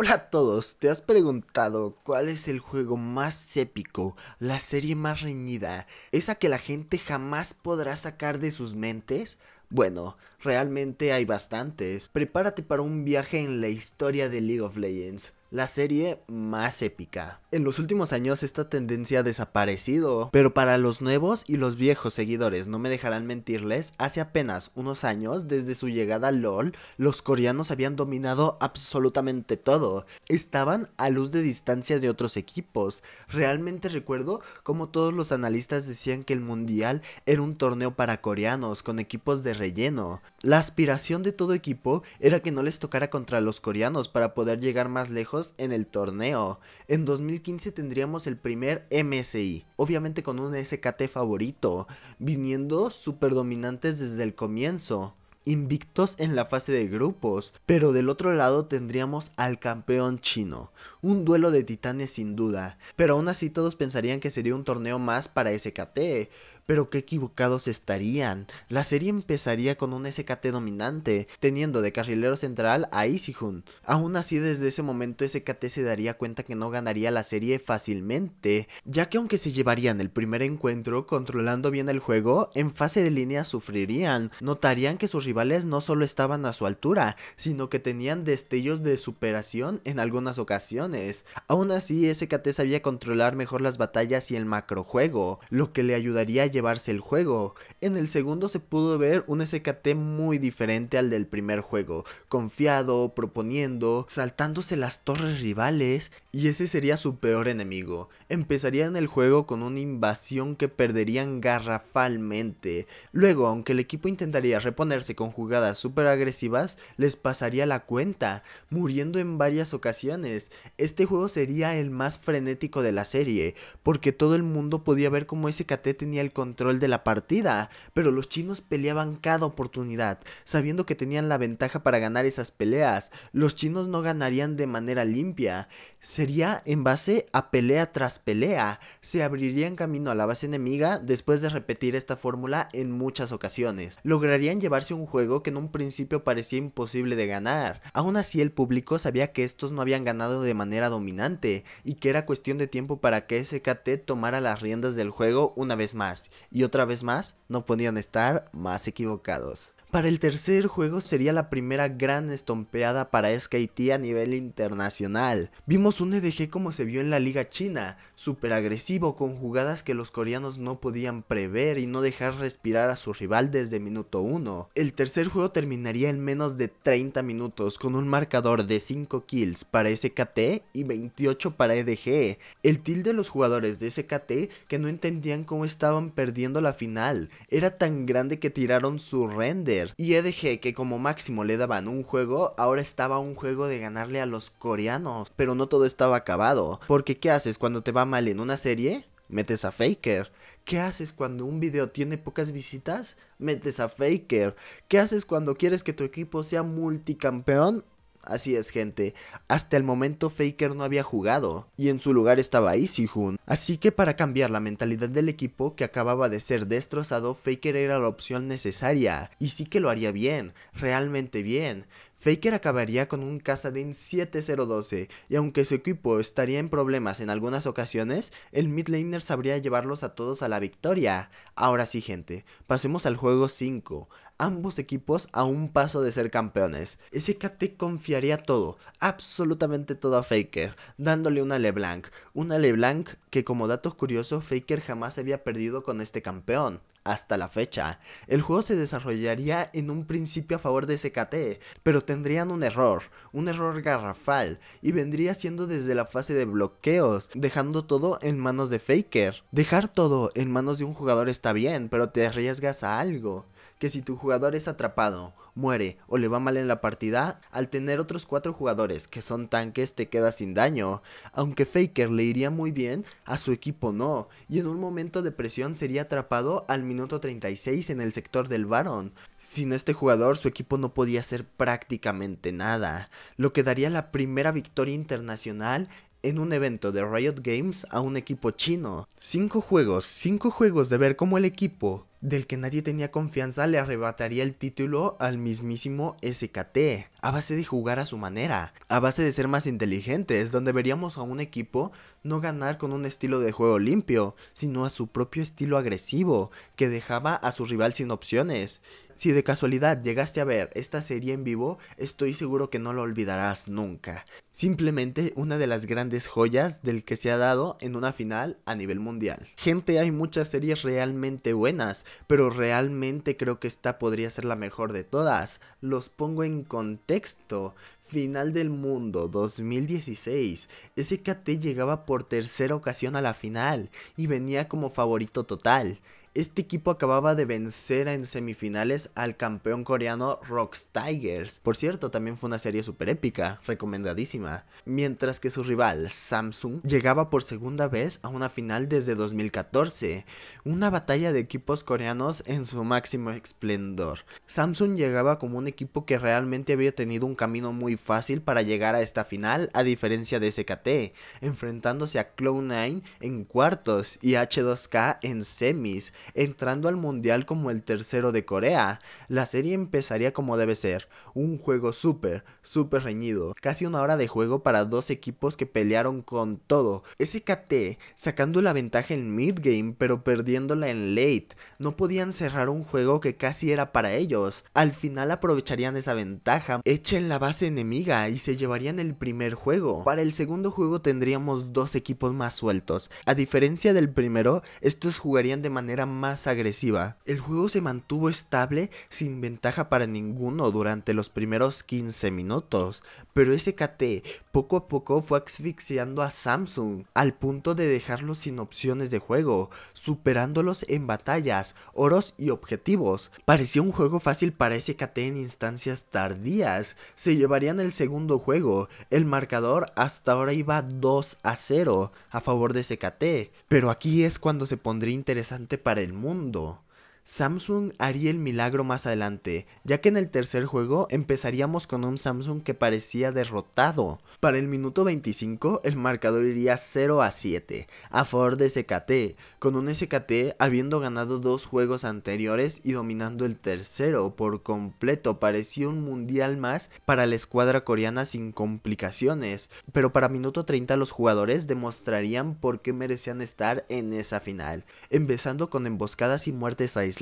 Hola a todos, ¿te has preguntado cuál es el juego más épico, la serie más reñida, esa que la gente jamás podrá sacar de sus mentes? Bueno, realmente hay bastantes. Prepárate para un viaje en la historia de League of Legends la serie más épica. En los últimos años esta tendencia ha desaparecido, pero para los nuevos y los viejos seguidores, no me dejarán mentirles, hace apenas unos años, desde su llegada a LOL, los coreanos habían dominado absolutamente todo. Estaban a luz de distancia de otros equipos. Realmente recuerdo como todos los analistas decían que el Mundial era un torneo para coreanos, con equipos de relleno. La aspiración de todo equipo era que no les tocara contra los coreanos para poder llegar más lejos en el torneo. En 2015 tendríamos el primer MSI, obviamente con un SKT favorito, viniendo super dominantes desde el comienzo invictos en la fase de grupos, pero del otro lado tendríamos al campeón chino, un duelo de titanes sin duda, pero aún así todos pensarían que sería un torneo más para SKT, pero qué equivocados estarían. La serie empezaría con un SKT dominante, teniendo de carrilero central a Isihun. Aún así, desde ese momento SKT se daría cuenta que no ganaría la serie fácilmente, ya que aunque se llevarían el primer encuentro controlando bien el juego, en fase de línea sufrirían. Notarían que sus rivales no solo estaban a su altura, sino que tenían destellos de superación en algunas ocasiones. Aún así, SKT sabía controlar mejor las batallas y el macrojuego, lo que le ayudaría a llevarse el juego. En el segundo se pudo ver un SKT muy diferente al del primer juego, confiado, proponiendo, saltándose las torres rivales y ese sería su peor enemigo. Empezarían el juego con una invasión que perderían garrafalmente. Luego, aunque el equipo intentaría reponerse con jugadas súper agresivas, les pasaría la cuenta, muriendo en varias ocasiones. Este juego sería el más frenético de la serie, porque todo el mundo podía ver cómo SKT tenía el control de la partida, pero los chinos peleaban cada oportunidad, sabiendo que tenían la ventaja para ganar esas peleas. Los chinos no ganarían de manera limpia sería en base a pelea tras pelea. Se abrirían camino a la base enemiga después de repetir esta fórmula en muchas ocasiones. Lograrían llevarse un juego que en un principio parecía imposible de ganar. Aún así el público sabía que estos no habían ganado de manera dominante y que era cuestión de tiempo para que SKT tomara las riendas del juego una vez más. Y otra vez más, no podían estar más equivocados. Para el tercer juego sería la primera gran estompeada para SKT a nivel internacional. Vimos un EDG como se vio en la liga china, súper agresivo con jugadas que los coreanos no podían prever y no dejar respirar a su rival desde minuto 1. El tercer juego terminaría en menos de 30 minutos con un marcador de 5 kills para SKT y 28 para EDG. El tilt de los jugadores de SKT que no entendían cómo estaban perdiendo la final era tan grande que tiraron su render y EDG que como máximo le daban un juego ahora estaba un juego de ganarle a los coreanos pero no todo estaba acabado porque qué haces cuando te va mal en una serie, metes a Faker. ¿Qué haces cuando un video tiene pocas visitas? Metes a Faker. ¿Qué haces cuando quieres que tu equipo sea multicampeón? Así es, gente. Hasta el momento Faker no había jugado, y en su lugar estaba Isihun. Así que para cambiar la mentalidad del equipo que acababa de ser destrozado, Faker era la opción necesaria, y sí que lo haría bien, realmente bien. Faker acabaría con un Kazadin 7-0-12 y aunque su equipo estaría en problemas en algunas ocasiones, el mid sabría llevarlos a todos a la victoria. Ahora sí gente, pasemos al juego 5. Ambos equipos a un paso de ser campeones. SKT confiaría todo, absolutamente todo a Faker, dándole una LeBlanc. Una LeBlanc que como datos curiosos Faker jamás había perdido con este campeón hasta la fecha. El juego se desarrollaría en un principio a favor de SKT, pero tendrían un error, un error garrafal, y vendría siendo desde la fase de bloqueos, dejando todo en manos de Faker. Dejar todo en manos de un jugador está bien, pero te arriesgas a algo que si tu jugador es atrapado, muere o le va mal en la partida, al tener otros 4 jugadores que son tanques te queda sin daño. Aunque Faker le iría muy bien, a su equipo no, y en un momento de presión sería atrapado al minuto 36 en el sector del Baron. Sin este jugador su equipo no podía hacer prácticamente nada, lo que daría la primera victoria internacional en un evento de Riot Games a un equipo chino. 5 juegos, 5 juegos de ver cómo el equipo del que nadie tenía confianza le arrebataría el título al mismísimo SKT, a base de jugar a su manera, a base de ser más inteligentes, donde veríamos a un equipo no ganar con un estilo de juego limpio, sino a su propio estilo agresivo, que dejaba a su rival sin opciones. Si de casualidad llegaste a ver esta serie en vivo, estoy seguro que no lo olvidarás nunca. Simplemente una de las grandes joyas del que se ha dado en una final a nivel mundial. Gente, hay muchas series realmente buenas, pero realmente creo que esta podría ser la mejor de todas. Los pongo en contexto. Final del Mundo 2016. SKT llegaba por tercera ocasión a la final y venía como favorito total. Este equipo acababa de vencer en semifinales al campeón coreano Rocks Tigers. Por cierto, también fue una serie super épica, recomendadísima. Mientras que su rival, Samsung, llegaba por segunda vez a una final desde 2014. Una batalla de equipos coreanos en su máximo esplendor. Samsung llegaba como un equipo que realmente había tenido un camino muy fácil para llegar a esta final, a diferencia de SKT, enfrentándose a Cloud9 en cuartos y H2K en semis entrando al Mundial como el tercero de Corea. La serie empezaría como debe ser, un juego súper, súper reñido, casi una hora de juego para dos equipos que pelearon con todo. SKT sacando la ventaja en mid-game pero perdiéndola en late, no podían cerrar un juego que casi era para ellos. Al final aprovecharían esa ventaja, echen la base enemiga y se llevarían el primer juego. Para el segundo juego tendríamos dos equipos más sueltos. A diferencia del primero, estos jugarían de manera más más agresiva. El juego se mantuvo estable sin ventaja para ninguno durante los primeros 15 minutos, pero SKT poco a poco fue asfixiando a Samsung al punto de dejarlos sin opciones de juego, superándolos en batallas, oros y objetivos. Parecía un juego fácil para SKT en instancias tardías, se llevarían el segundo juego, el marcador hasta ahora iba 2 a 0 a favor de SKT, pero aquí es cuando se pondría interesante para el mundo Samsung haría el milagro más adelante, ya que en el tercer juego empezaríamos con un Samsung que parecía derrotado. Para el minuto 25 el marcador iría 0 a 7 a favor de SKT, con un SKT habiendo ganado dos juegos anteriores y dominando el tercero por completo, parecía un mundial más para la escuadra coreana sin complicaciones, pero para minuto 30 los jugadores demostrarían por qué merecían estar en esa final, empezando con emboscadas y muertes aisladas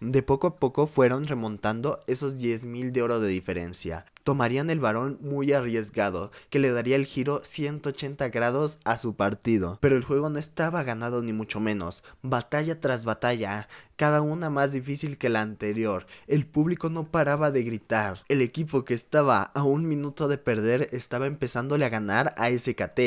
de poco a poco fueron remontando esos 10.000 de oro de diferencia tomarían el varón muy arriesgado, que le daría el giro 180 grados a su partido. Pero el juego no estaba ganado ni mucho menos, batalla tras batalla, cada una más difícil que la anterior. El público no paraba de gritar. El equipo que estaba a un minuto de perder estaba empezándole a ganar a SKT.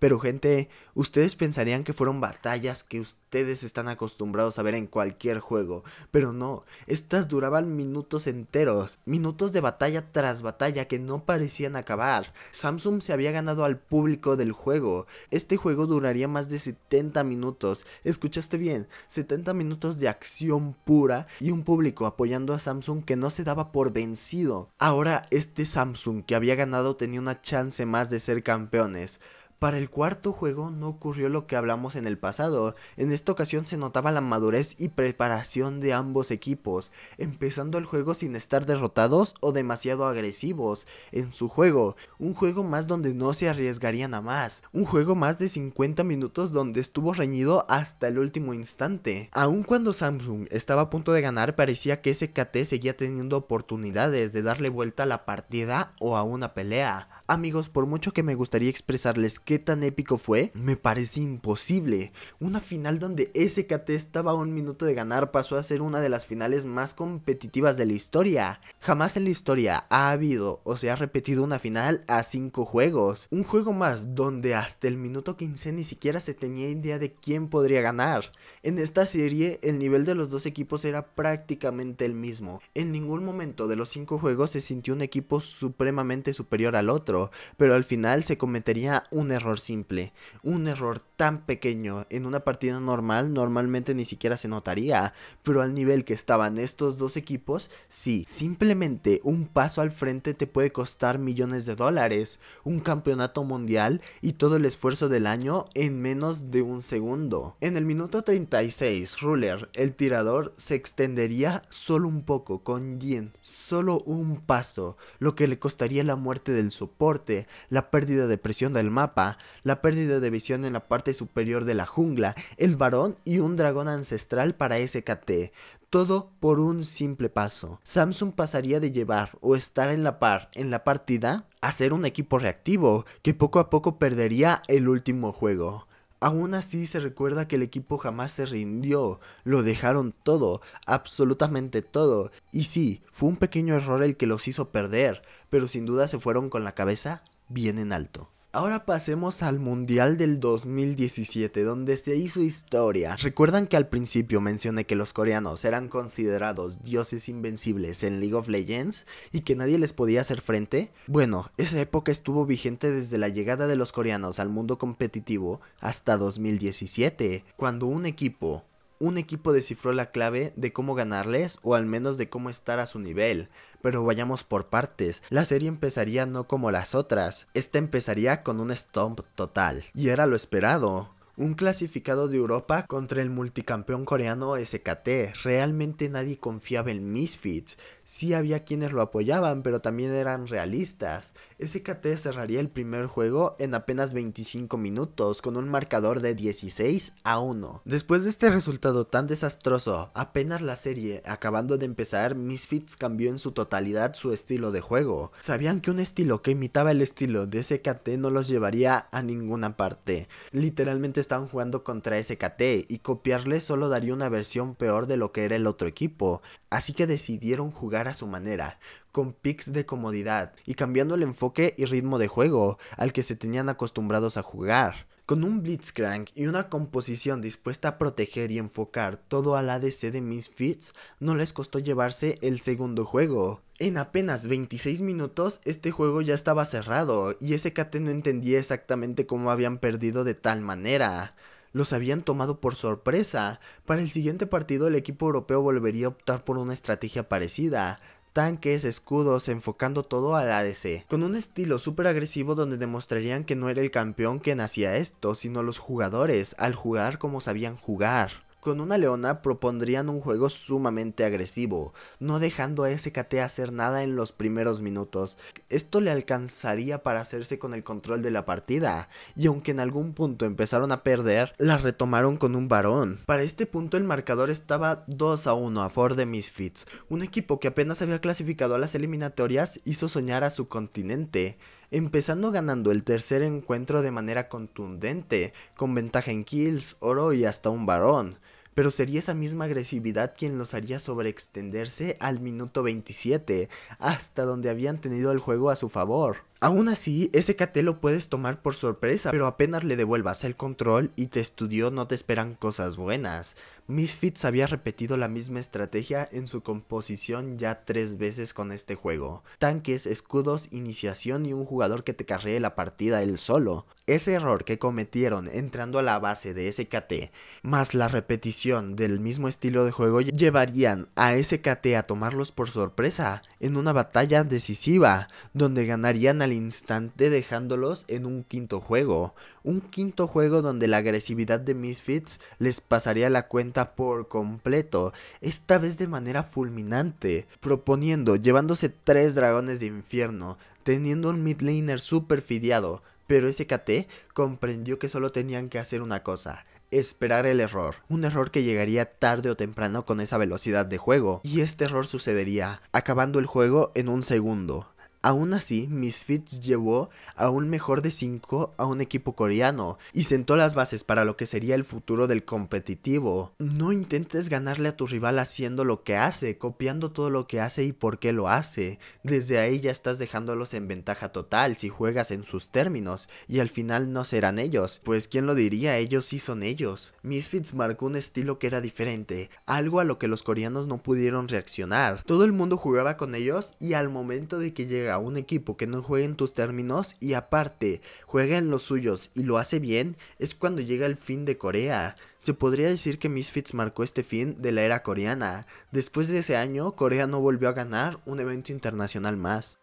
Pero gente, ustedes pensarían que fueron batallas que ustedes están acostumbrados a ver en cualquier juego. Pero no, estas duraban minutos enteros, minutos de batalla tras batalla ya que no parecían acabar. Samsung se había ganado al público del juego. Este juego duraría más de 70 minutos. Escuchaste bien, 70 minutos de acción pura y un público apoyando a Samsung que no se daba por vencido. Ahora este Samsung que había ganado tenía una chance más de ser campeones. Para el cuarto juego no ocurrió lo que hablamos en el pasado, en esta ocasión se notaba la madurez y preparación de ambos equipos, empezando el juego sin estar derrotados o demasiado agresivos en su juego, un juego más donde no se arriesgarían a más, un juego más de 50 minutos donde estuvo reñido hasta el último instante. Aun cuando Samsung estaba a punto de ganar parecía que SKT seguía teniendo oportunidades de darle vuelta a la partida o a una pelea. Amigos, por mucho que me gustaría expresarles que qué tan épico fue, me parece imposible. Una final donde SKT estaba a un minuto de ganar pasó a ser una de las finales más competitivas de la historia. Jamás en la historia ha habido o se ha repetido una final a cinco juegos. Un juego más donde hasta el minuto 15 ni siquiera se tenía idea de quién podría ganar. En esta serie el nivel de los dos equipos era prácticamente el mismo. En ningún momento de los cinco juegos se sintió un equipo supremamente superior al otro, pero al final se cometería un error simple, un error tan pequeño en una partida normal normalmente ni siquiera se notaría, pero al nivel que estaban estos dos equipos, sí, simplemente un paso al frente te puede costar millones de dólares, un campeonato mundial y todo el esfuerzo del año en menos de un segundo. En el minuto 36, Ruler, el tirador, se extendería solo un poco con Jin, solo un paso, lo que le costaría la muerte del soporte, la pérdida de presión del mapa, la pérdida de visión en la parte superior de la jungla, el varón y un dragón ancestral para SKT. Todo por un simple paso. Samsung pasaría de llevar o estar en la par en la partida a ser un equipo reactivo que poco a poco perdería el último juego. Aún así se recuerda que el equipo jamás se rindió, lo dejaron todo, absolutamente todo. Y sí, fue un pequeño error el que los hizo perder, pero sin duda se fueron con la cabeza bien en alto. Ahora pasemos al Mundial del 2017, donde se hizo historia. Recuerdan que al principio mencioné que los coreanos eran considerados dioses invencibles en League of Legends y que nadie les podía hacer frente? Bueno, esa época estuvo vigente desde la llegada de los coreanos al mundo competitivo hasta 2017, cuando un equipo, un equipo descifró la clave de cómo ganarles o al menos de cómo estar a su nivel. Pero vayamos por partes, la serie empezaría no como las otras, esta empezaría con un stomp total. Y era lo esperado un clasificado de Europa contra el multicampeón coreano SKT. Realmente nadie confiaba en Misfits. Sí había quienes lo apoyaban, pero también eran realistas. SKT cerraría el primer juego en apenas 25 minutos con un marcador de 16 a 1. Después de este resultado tan desastroso, apenas la serie acabando de empezar, Misfits cambió en su totalidad su estilo de juego. Sabían que un estilo que imitaba el estilo de SKT no los llevaría a ninguna parte. Literalmente Estaban jugando contra SKT y copiarle solo daría una versión peor de lo que era el otro equipo, así que decidieron jugar a su manera, con picks de comodidad y cambiando el enfoque y ritmo de juego al que se tenían acostumbrados a jugar. Con un Blitzcrank y una composición dispuesta a proteger y enfocar todo al ADC de Misfits, no les costó llevarse el segundo juego. En apenas 26 minutos este juego ya estaba cerrado y SKT no entendía exactamente cómo habían perdido de tal manera los habían tomado por sorpresa. Para el siguiente partido el equipo europeo volvería a optar por una estrategia parecida, tanques, escudos, enfocando todo al ADC, con un estilo súper agresivo donde demostrarían que no era el campeón quien hacía esto, sino los jugadores, al jugar como sabían jugar. Con una leona propondrían un juego sumamente agresivo, no dejando a SKT hacer nada en los primeros minutos. Esto le alcanzaría para hacerse con el control de la partida, y aunque en algún punto empezaron a perder, la retomaron con un varón. Para este punto el marcador estaba 2 a 1 a favor de Misfits, un equipo que apenas había clasificado a las eliminatorias hizo soñar a su continente empezando ganando el tercer encuentro de manera contundente, con ventaja en kills, oro y hasta un varón pero sería esa misma agresividad quien los haría sobreextenderse al minuto 27, hasta donde habían tenido el juego a su favor. Aún así, SKT lo puedes tomar por sorpresa, pero apenas le devuelvas el control y te estudió no te esperan cosas buenas. Misfits había repetido la misma estrategia en su composición ya tres veces con este juego. Tanques, escudos, iniciación y un jugador que te carree la partida él solo. Ese error que cometieron entrando a la base de SKT, más la repetición del mismo estilo de juego, llevarían a SKT a tomarlos por sorpresa en una batalla decisiva, donde ganarían al instante dejándolos en un quinto juego. Un quinto juego donde la agresividad de Misfits les pasaría la cuenta por completo, esta vez de manera fulminante, proponiendo, llevándose tres dragones de infierno, teniendo un mid laner super fideado, pero SKT comprendió que solo tenían que hacer una cosa, esperar el error, un error que llegaría tarde o temprano con esa velocidad de juego, y este error sucedería, acabando el juego en un segundo, Aún así, Misfits llevó a un mejor de 5 a un equipo coreano y sentó las bases para lo que sería el futuro del competitivo. No intentes ganarle a tu rival haciendo lo que hace, copiando todo lo que hace y por qué lo hace. Desde ahí ya estás dejándolos en ventaja total si juegas en sus términos y al final no serán ellos. Pues quién lo diría, ellos sí son ellos. Misfits marcó un estilo que era diferente, algo a lo que los coreanos no pudieron reaccionar. Todo el mundo jugaba con ellos y al momento de que llega un equipo que no juegue en tus términos y aparte juega en los suyos y lo hace bien, es cuando llega el fin de Corea. Se podría decir que Misfits marcó este fin de la era coreana. Después de ese año, Corea no volvió a ganar un evento internacional más.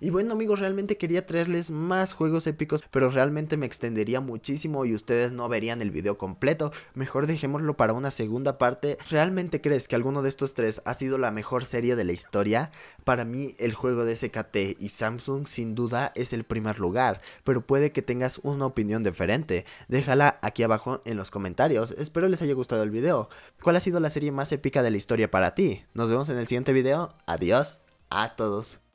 Y bueno amigos, realmente quería traerles más juegos épicos, pero realmente me extendería muchísimo y ustedes no verían el video completo. Mejor dejémoslo para una segunda parte. ¿Realmente crees que alguno de estos tres ha sido la mejor serie de la historia? Para mí el juego de SKT y Samsung sin duda es el primer lugar, pero puede que tengas una opinión diferente. Déjala aquí abajo en los comentarios. Espero les haya gustado el video. ¿Cuál ha sido la serie más épica de la historia para ti? Nos vemos en el siguiente video. Adiós a todos.